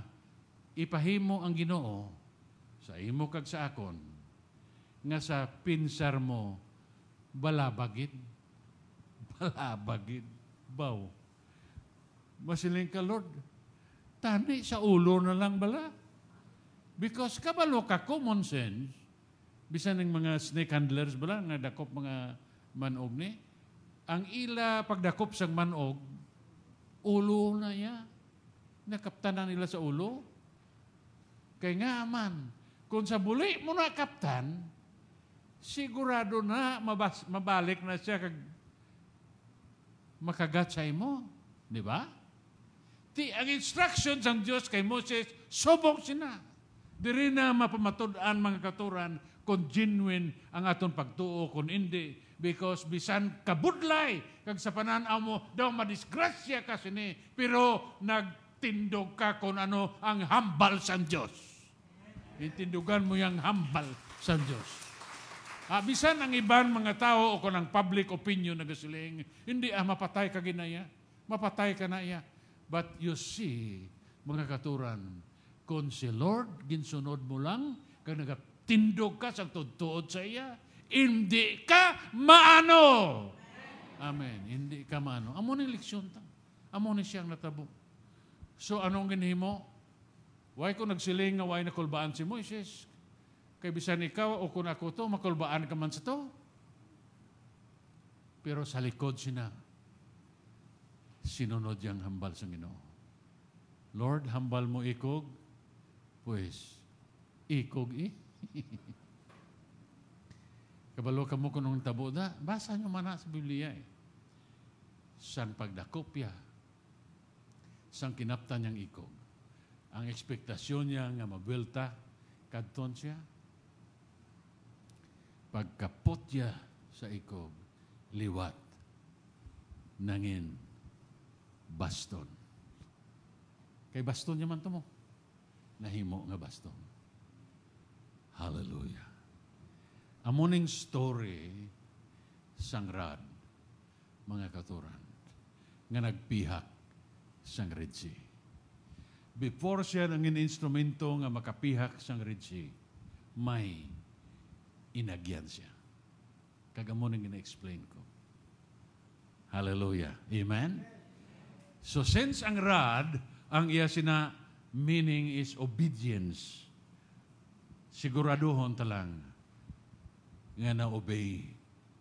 ipahimo ang Ginoo sa imo kag sa akon nga sa pinsar mo balabagid balabagid baw masiling ka Lord tani sa ulo na lang bala because kabalo ka common sense bisan ng mga snake handlers bala nga dakop mga manog ni ang ila pagdakop sang manog ulo na ya nakaptan nila sa ulo kay nga man kung sa buli mo na kaptan sigurado na mabas, mabalik na siya kag makagat sa imo di ba ti ang instructions ang Dios kay Moses subok sina diri na mapamatud-an mga katuran kung genuine ang aton pagtuo kung hindi because bisan kabudlay kag sa panan-aw mo daw madisgrasya ka sini pero nagtindog ka kung ano ang hambal sa Dios intindugan mo yang hambal sa Dios Ah, bisan ang iban mga tao o kung ang public opinion na gasiling, hindi ah, mapatay ka ginaya. Mapatay ka na iya. But you see, mga katuran, kung si Lord, ginsunod mo lang, kag tindog ka sa tutuod sa iya. Hindi ka maano. Amen. Hindi ka maano. Amo ni leksyon ta. Amo ni siyang natabo. So anong ginhimo? Why ko nagsiling nga why nakulbaan si Moises? Kay bisan ikaw o kun ako to, makulbaan ka man sa to. Pero sa likod sina, sinunod yang hambal sa Ginoo. Lord, hambal mo ikog, pues ikog i. Eh? Kabalo ka mo kunong tabo na, basa nyo mana sa Biblia eh. Sang pagdakopya, sang kinaptan niyang ikog. Ang ekspektasyon niya nga mabuelta, kadton siya. Pagkapot niya sa ikog, liwat, nangin, baston. Kay baston niya man to mo. Nahimo nga baston. Hallelujah. Amuning story, sangrad, mga katuran, nga nagpihak sang Reggie. Before siya nangin instrumento nga makapihak sang Red Sea, may inagyan siya. Kagamuning gina-explain ko. Hallelujah. Amen? So since ang rad, ang iya sina meaning is obedience siguraduhon talang nga na-obey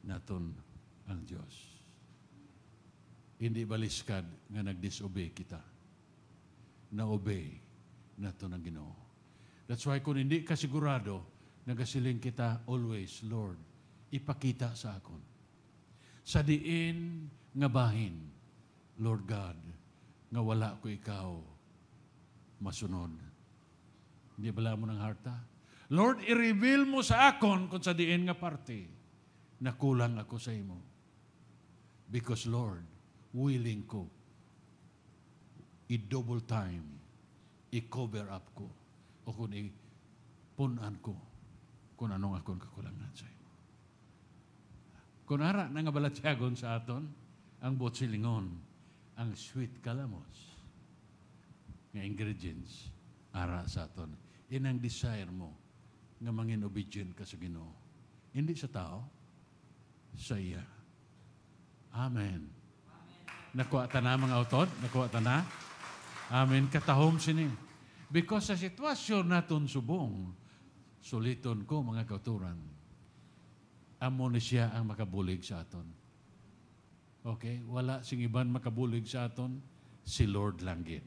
naton ang Diyos. Hindi baliskad nga nag-disobey kita. Na-obey naton ang Ginoo. That's why kung hindi ka sigurado, nagasiling kita always, Lord, ipakita sa akon. Sa diin nga bahin, Lord God, nga wala ko ikaw masunod. Hindi bala mo ng harta? Lord, i-reveal mo sa akon kung sa diin nga parte na kulang ako sa imo. Because Lord, willing ko i-double time, i-cover up ko o kung i-punan ko kung anong akong kakulangan sa imo. Kunara, nangabalatyagon sa aton ang botsilingon, ang sweet kalamos nga ingredients ara sa aton. Yan desire mo nga mangin obedient ka sa Ginoo. Hindi sa tao, sa iya. Amen. Amen. Nakuha ta na mga utod? Nakuha ta na? Amen. Katahom sini. Because sa sitwasyon naton subong, suliton ko mga kauturan, amo ni siya ang makabulig sa aton. Okay? Wala sing iban makabulig sa aton, si Lord lang gin.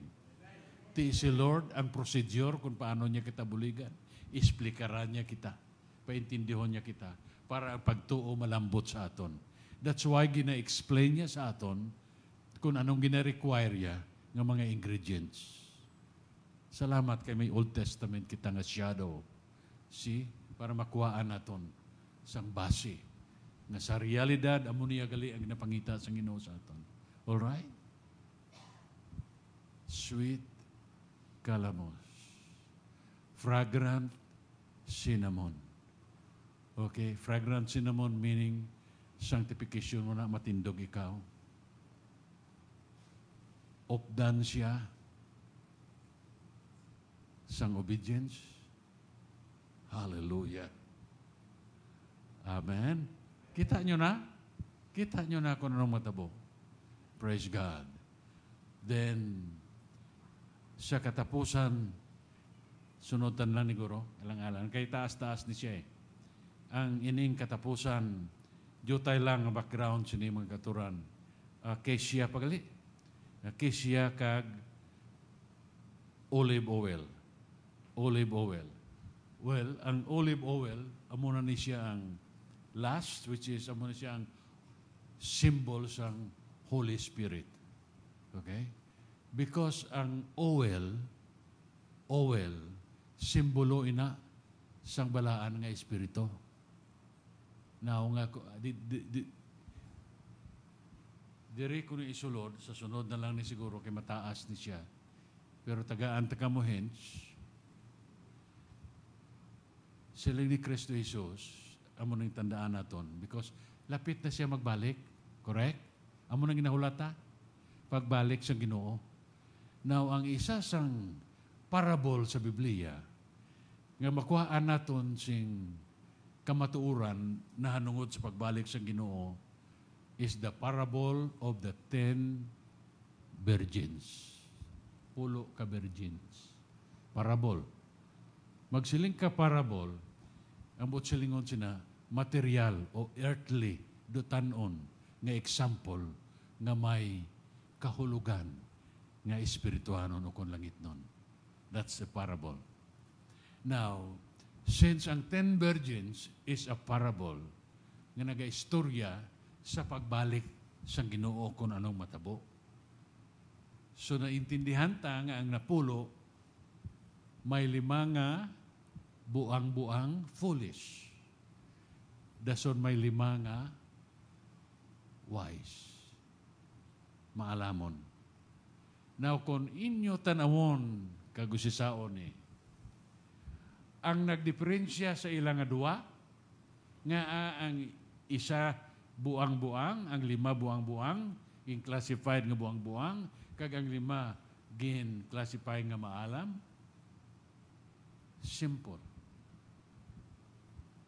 Ti si Lord ang procedure kung paano niya kita buligan isplikaran niya kita, paintindihon niya kita, para ang pagtuo malambot sa aton. That's why gina-explain niya sa aton kung anong gina-require niya ng mga ingredients. Salamat kay may Old Testament kita nga shadow. See? Para makuhaan naton sang base nga sa realidad amo niya gali ang napangita sa Ginoo sa aton. All right? Sweet calamos. Fragrant cinnamon. Okay, fragrant cinnamon meaning sanctification mo na matindog ikaw. Opdan sang obedience. Hallelujah. Amen. Kita nyo na? Kita nyo na kung anong matabo. Praise God. Then, sa katapusan, Sunutan lang ni Guro, alang-alang. Kay taas-taas ni siya eh. Ang ining katapusan, jutay lang ang background sa mga katuran. Uh, kay pagali. Uh, kay kag olive oil. Olive oil. Well, ang olive oil, amo na ni siya ang last, which is amo na siya ang symbol sa Holy Spirit. Okay? Because ang oil, oil, simbolo ina sang balaan nga espiritu. Now nga ko di, di, di, diri ko ni isulod sa sunod na lang ni siguro kay mataas ni siya. Pero tagaan ta mo hence sila ni Kristo Jesus amo nang tandaan naton because lapit na siya magbalik. Correct? Amo nang ginahulata pagbalik sa Ginoo. Now ang isa sang parable sa Biblia nga makuhaan naton sing kamatuuran na hanungod sa pagbalik sa Ginoo is the parable of the ten virgins. Pulo ka virgins. Parable. Magsiling ka parable, ang silingon sina material o earthly do tanon nga example nga may kahulugan nga espirituhanon o kon langit nun. That's the parable. Now, since ang ten virgins is a parable nga nagaistorya sa pagbalik sa ginoo kung anong matabo. So naintindihan ta nga ang napulo may lima nga buang-buang foolish. Dason may lima nga wise. Maalamon. Now, kung inyo tanawon kagusisaon eh, ang nagdiferensya sa ilang dua nga ah, ang isa buang-buang, ang lima buang-buang, in classified nga buang-buang, kag ang lima gin classified nga maalam. Simple.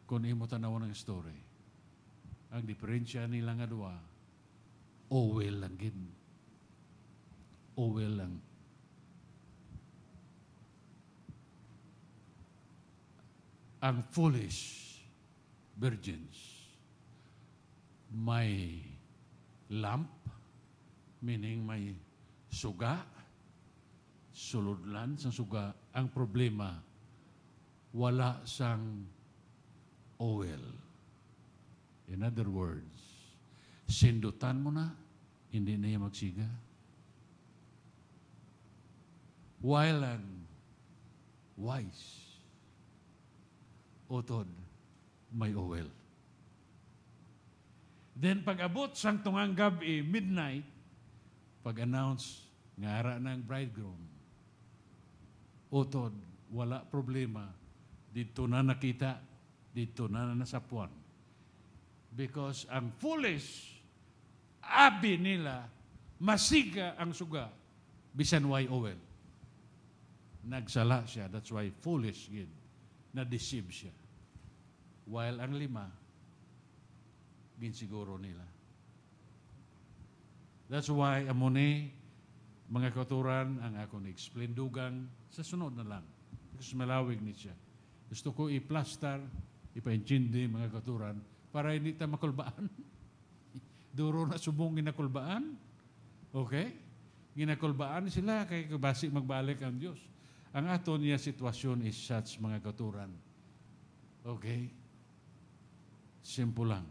Kung imo tanaw ng story, ang diferensya nila nga duwa, dua, well lang gin. well lang. ang foolish virgins. May lamp, meaning may suga, suludlan sa suga. Ang problema, wala sang oil. In other words, sindutan mo na, hindi na yung magsiga. While ang wise, utod, may uwel. Then pag abot sang tungang gabi, midnight, pag-announce, nga ara ng bridegroom, utod, wala problema, dito na nakita, dito na nasapuan. Because ang foolish, abi nila, masiga ang suga, bisan why Owel. Nagsala siya, that's why foolish gid, na-deceive siya. While ang lima, ginsiguro nila. That's why, amuni, mga katuran, ang akong explain dugang, sa sunod na lang. Kasi malawig ni Gusto ko i-plaster, ipa ipaintindi mga katuran, para hindi ta makulbaan. Duro na subong ginakulbaan. Okay? Ginakulbaan sila, kay basi magbalik ang Diyos. Ang aton niya sitwasyon is such mga katuran. Okay? Simple lang.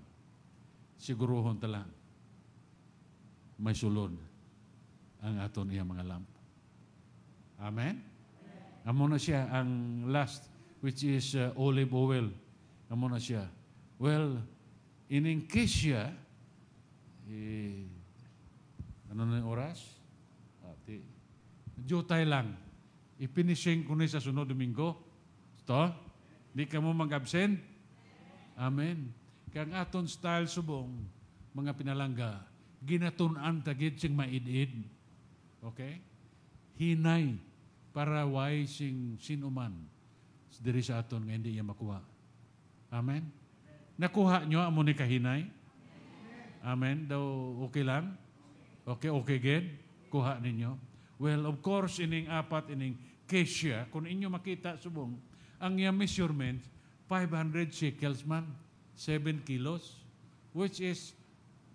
Siguruhon ta lang. May sulod ang aton iya mga lamp. Amen? Amen. Amo na siya ang last which is uh, olive oil. Amo na siya. Well, iningkis siya eh, ano na yung oras? Ati. Jutay lang. Ipinishing ko na sa sunod Domingo. Ito? Di ka mo mag-absent? Amen. Kang aton style subong, mga pinalangga, ginatunan gid sing maidid. Okay? Hinay para way sing sinuman diri sa aton nga hindi niya makuha. Amen? Nakuha nyo amo ni kahinay? Amen? Daw okay lang? Okay, okay gid? Kuha ninyo? Well, of course, ining apat, ining kesya, kung inyo makita subong, ang iya measurement, 500 shekels man 7 kilos, which is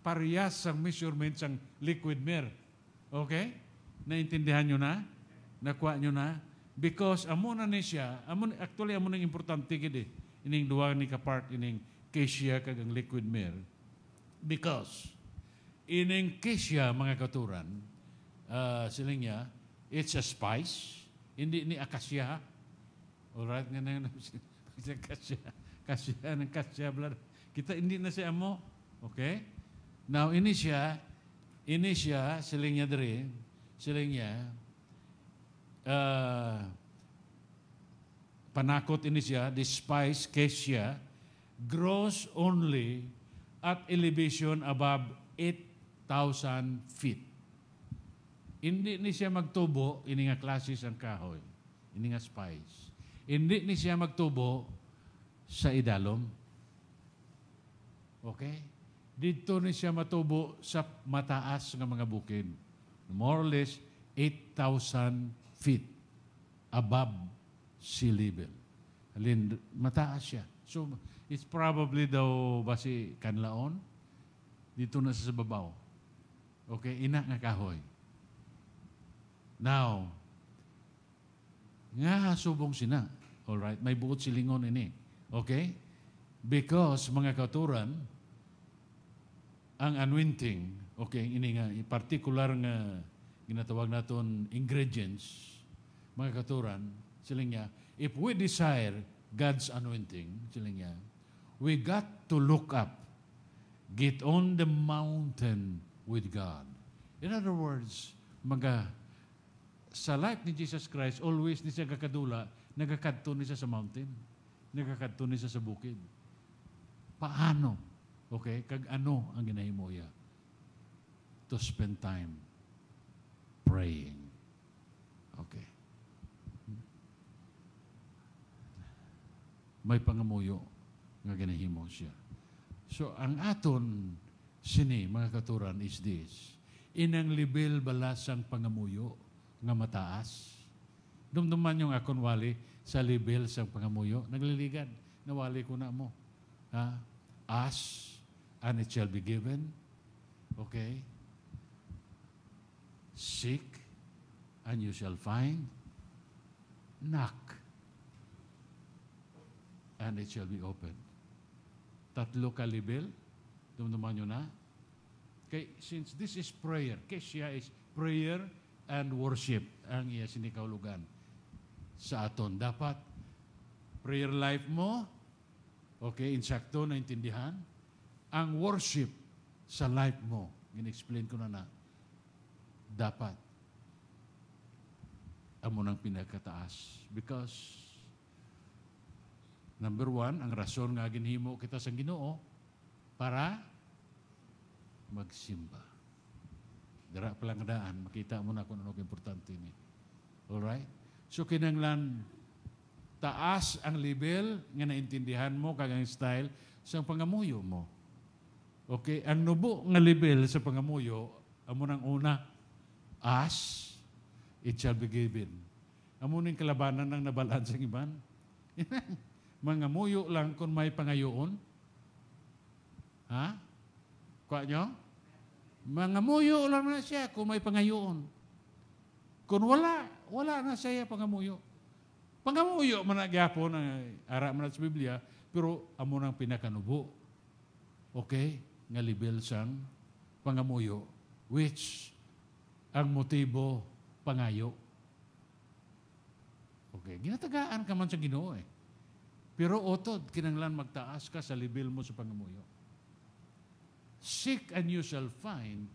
parehas ang measurement ng liquid mare. Okay? Naintindihan nyo na? Nakuha nyo na? Because amo na ni siya, amo, actually amo nang importante gid eh. Ining duwa ni ka part ining kesya kag ang liquid mare. Because ining kesya mga katuran, uh, siling niya, it's a spice. Hindi ni akasya. Alright, nga na yun. akasya kasya ng kasya, blah, kita hindi na siya mo. Okay? Now, ini siya, ini siya, siling niya diri, siling niya, uh, panakot ini siya, despise kesya, grows only at elevation above 8,000 feet. Hindi ni siya magtubo, ini nga classes ang kahoy, ini nga spice. Hindi ni siya magtubo sa idalom. Okay? Dito ni siya matubo sa mataas ng mga bukid. More or less, 8,000 feet above sea level. Alin, mataas siya. So, it's probably daw basi kanlaon. Dito na sa babaw. Okay, ina nga kahoy. Now, nga subong sina. All right, may buot silingon ini. Okay? Because, mga katuran, ang anointing, okay, ini nga, particular nga ginatawag naton ingredients, mga katuran, siling niya, if we desire God's anointing, siling niya, we got to look up, get on the mountain with God. In other words, mga sa life ni Jesus Christ, always ni siya kakadula, nagakadto ni siya sa mountain nakakadto ni sa bukid. Paano? Okay? Kag ano ang ginahimuya? To spend time praying. Okay. May pangamuyo nga ginahimo siya. So, ang aton sini, mga katuran, is this. Inang libel balasang pangamuyo nga mataas Dumduman yung akon wali sa libel sa pangamuyo. Nagliligan. Nawali ko na mo. Ha? As and it shall be given. Okay? Seek and you shall find. Knock and it shall be opened. Tatlo kalibel. Dumduman nyo na. Okay, since this is prayer, kay is prayer and worship ang iya sinikawlugan sa aton. Dapat prayer life mo, okay, insakto na intindihan, ang worship sa life mo. Gin-explain ko na na. Dapat ang ng pinakataas. Because, number one, ang rason nga ginhimo kita sa ginoo, para magsimba. Dara pa lang daan, makita mo na kung ano importante ni. Alright? So kinanglan taas ang level nga naintindihan mo kagang style sa pangamuyo mo. Okay, ang nubo nga level sa pangamuyo, amo nang una, as it shall be given. Amo ning kalabanan ng nabalaan sa iban. Mga muyo lang kung may pangayoon. Ha? Kwa nyo? Mga muyo lang na siya kung may pangayoon. Kung wala, wala na siya pangamuyo. Pangamuyo man gyapon na ara man sa Biblia, pero amo nang pinakanubo. Okay? Nga libel sang pangamuyo, which ang motibo pangayo. Okay, ginatagaan ka man sa Ginoo eh. Pero otod, kinanglan magtaas ka sa libil mo sa pangamuyo. Seek and you shall find,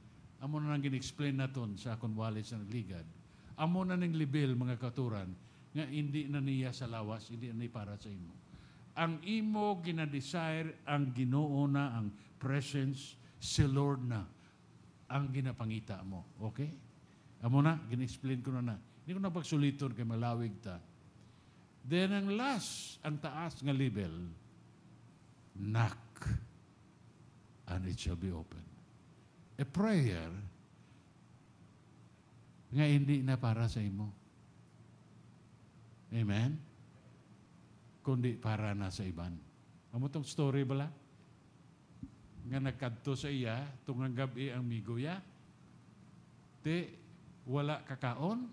amo na nang gin-explain naton sa akong wallet sa nagligad, Amo na ning libel mga katuran nga hindi na niya sa lawas, hindi na para sa imo. Ang imo gina desire ang Ginoo na ang presence si Lord na ang ginapangita mo. Okay? Amo na, gina-explain ko na na. Hindi ko na pagsuliton kay malawig ta. Then ang last, ang taas nga level, knock and it shall be open. A prayer nga hindi na para sa imo. Amen? Kundi para na sa iban. Amo tong story bala? Nga nagkadto sa iya, tungang gabi ang miguya, Te, wala kakaon,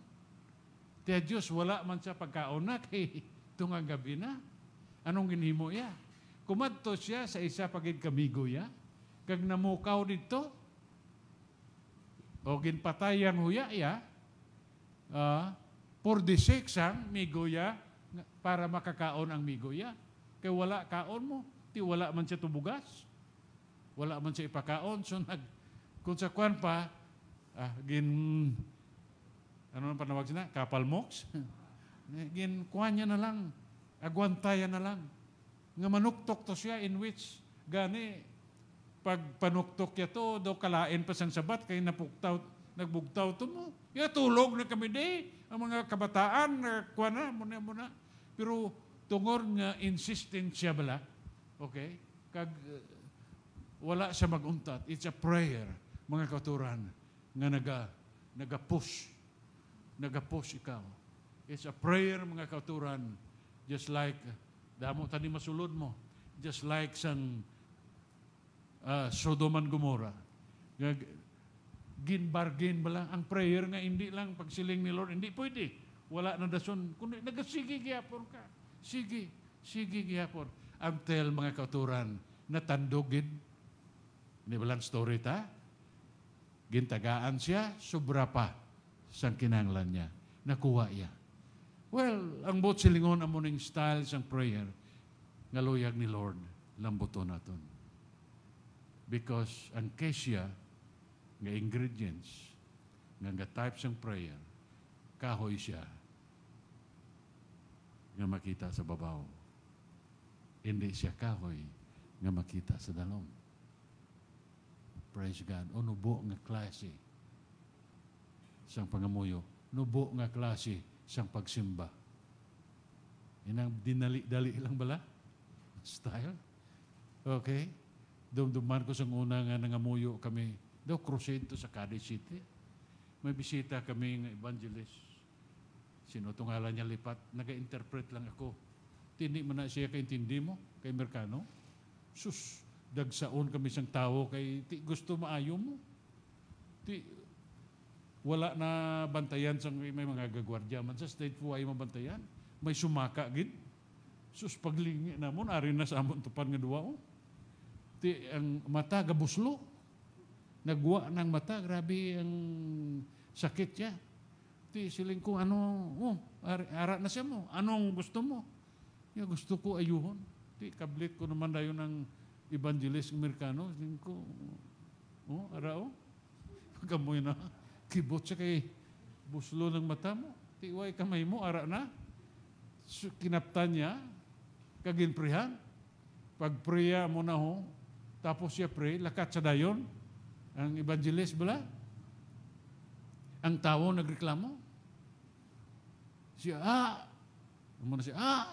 Te, Diyos wala man sa pagkaon na, kay tungang gabi na. Anong ginhimo iya? Kumadto siya sa isa pagid kamiguya, kag namukaw dito, o ginpatayan huya iya, uh, 46 ang miguya para makakaon ang miguya. Kay wala kaon mo, ti wala man siya tubugas. Wala man siya ipakaon. So nag, kung sa kwan pa, ah, gin, ano ang panawag siya na? Kapal mox? Eh, gin, kwan niya na lang. Agwantayan na lang. Nga manuktok to siya in which, gani, pag panuktok ya to, daw kalain pa sang sabat, kay napuktaw, nagbugtaw to mo. Ya, tulog na kami di. Ang mga kabataan, na kuha na, muna, muna. Pero tungor nga insistent siya bala. Okay? Kag, eh, wala siya maguntat. It's a prayer, mga katuran, nga naga, naga-push. Naga-push ikaw. It's a prayer, mga katuran, just like, eh, damo tani masulod mo, just like sang uh, ah, Sodoman Gomorrah ginbargain ba lang? Ang prayer nga, hindi lang pagsiling ni Lord, hindi pwede. Wala na dason. Kundi nagasigi gihapon ka. Sige, sige gihapon. Until mga kauturan, natandogin. Ni balang story ta? Gintagaan siya, sobra pa sa kinanglan niya. Nakuha siya. Well, ang bot silingon ang morning style sang prayer, ngaluyag ni Lord, lambuto naton. Because ang kesya, nga ingredients, nga nga types ng prayer, kahoy siya nga makita sa babaw. Hindi siya kahoy nga makita sa dalom. Praise God. O nubo nga klase sang pangamuyo. Nubo nga klase sang pagsimba. Inang dinali-dali lang bala? Style? Okay. Dumduman ko sa una nga nangamuyo kami Daw, crusade to sa Cadiz City. May bisita kaming evangelist. Sinutungala niya lipat. Nag-interpret lang ako. Tindi man na siya kaintindi mo, kay Merkano. Sus, dagsaon kami sang tao kay ti gusto maayo mo. Ti, wala na bantayan sang may mga gagwardya man sa state po ay mabantayan. May sumaka gid. Sus, paglingi na mo, nari na sa amon tupan nga duwa. Oh. Ti, ang mata, gabuslo nagwa ng mata, grabe ang sakit niya. Ti siling kung ano, oh, ara na siya mo, anong gusto mo? Ya, gusto ko ayuhon. Ti kablit ko naman dayo ng evangelist Amerikano. Siling ko, oh, ara oh. Pagkamoy na, kibot siya kay buslo ng mata mo. Ti Tiway kamay mo, ara na. So, kinaptan niya, kaginprihan. Pagpriya mo na ho, tapos siya pray, lakat sa dayon ang evangelist bala? Ang tao nagreklamo? Siya, ah! Naman siya, ah!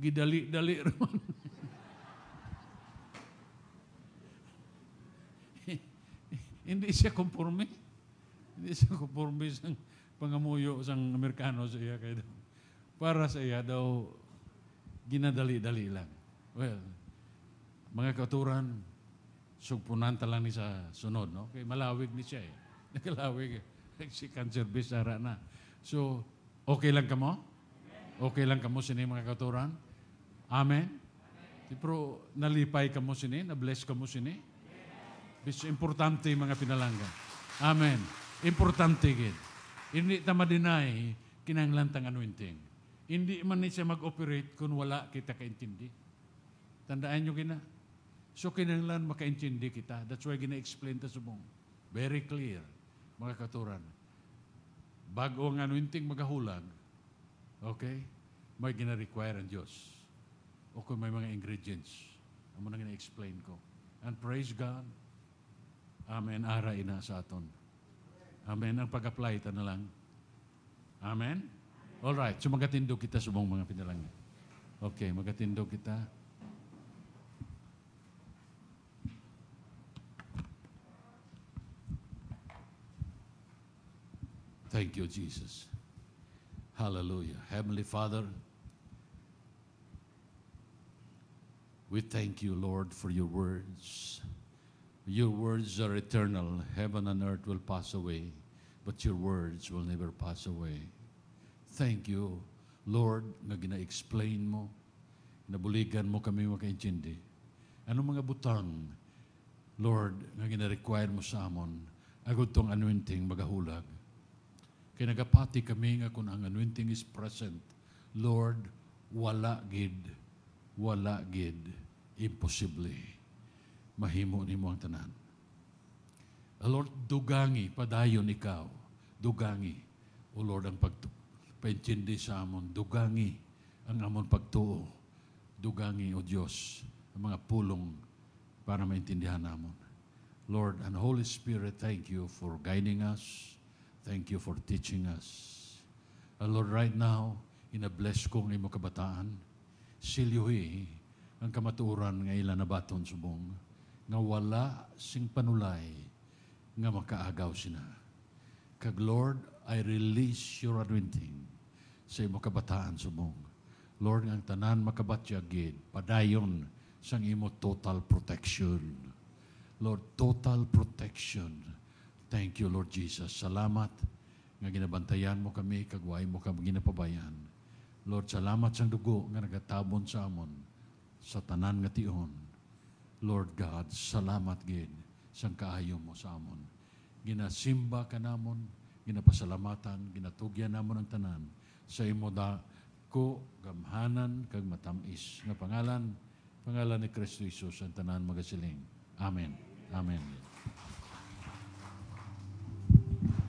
Gidali-dali ron. Hindi siya konforme. Hindi siya konforme sa pangamuyo sa Amerikano sa iya kay daw. Para sa iya daw, ginadali-dali lang. Well, mga katuran, sugpunan lang ni sa sunod. No? Kay malawig ni siya eh. Nagalawig eh. si cancer base na. So, okay lang kamo? Okay lang kamo sini mga katuran? Amen? Amen. Pero nalipay kamo sini? Na-bless kamo sini? Yes. Importante mga pinalangga. Amen. Importante gid. Hindi ta madinay kinanglan tang anointing. Hindi man ni siya mag-operate kung wala kita kaintindi. Tandaan nyo kina, So kinahanglan makaintindi kita. That's why gina-explain ta subong. Very clear, mga katuran. Bago ang anuinting magahulag, okay, may gina-require ang Diyos. O kung may mga ingredients. Ang muna gina-explain ko. And praise God, Amen, ara ina sa aton. Amen, ang pag-apply, ta na lang. Amen? Amen. All right, so magatindog kita sa mga pinalangin. Okay, magatindog kita. Thank you, Jesus. Hallelujah. Heavenly Father, we thank you, Lord, for your words. Your words are eternal. Heaven and earth will pass away, but your words will never pass away. Thank you, Lord, na gina-explain mo, nabuligan mo kami makaintindi. Anong mga butang, Lord, na gina-require mo sa amon, agod tong anointing magahulag Kinagapati kami nga kung ang anointing is present, Lord, wala gid, wala gid, imposible. Mahimo ni mo ang tanan. Ah, Lord, dugangi, padayon ikaw. Dugangi. O Lord, ang pagtu paintindi sa amon. Dugangi ang amon pagtuo. Dugangi, O Diyos, ang mga pulong para maintindihan namon. Lord and Holy Spirit, thank you for guiding us. Thank you for teaching us. Uh, Lord, right now, ina-bless ko ng imo kabataan. Silyuhi ang kamaturan nga ilan na baton subong nga wala sing panulay nga makaagaw sina. Kag Lord, I release your anointing sa imo kabataan subong. Lord, ang tanan again, padayon sang imo total protection. Lord, total protection Thank you, Lord Jesus. Salamat nga ginabantayan mo kami, kagway mo kami ginapabayan. Lord, salamat sa dugo nga nagatabon sa amon sa tanan nga tion. Lord God, salamat gid sa kaayo mo sa amon. Ginasimba ka namon, ginapasalamatan, ginatugyan namon ang tanan sa imo da ko gamhanan kag matamis nga pangalan pangalan ni Kristo Jesus ang tanan magasiling. Amen. Amen.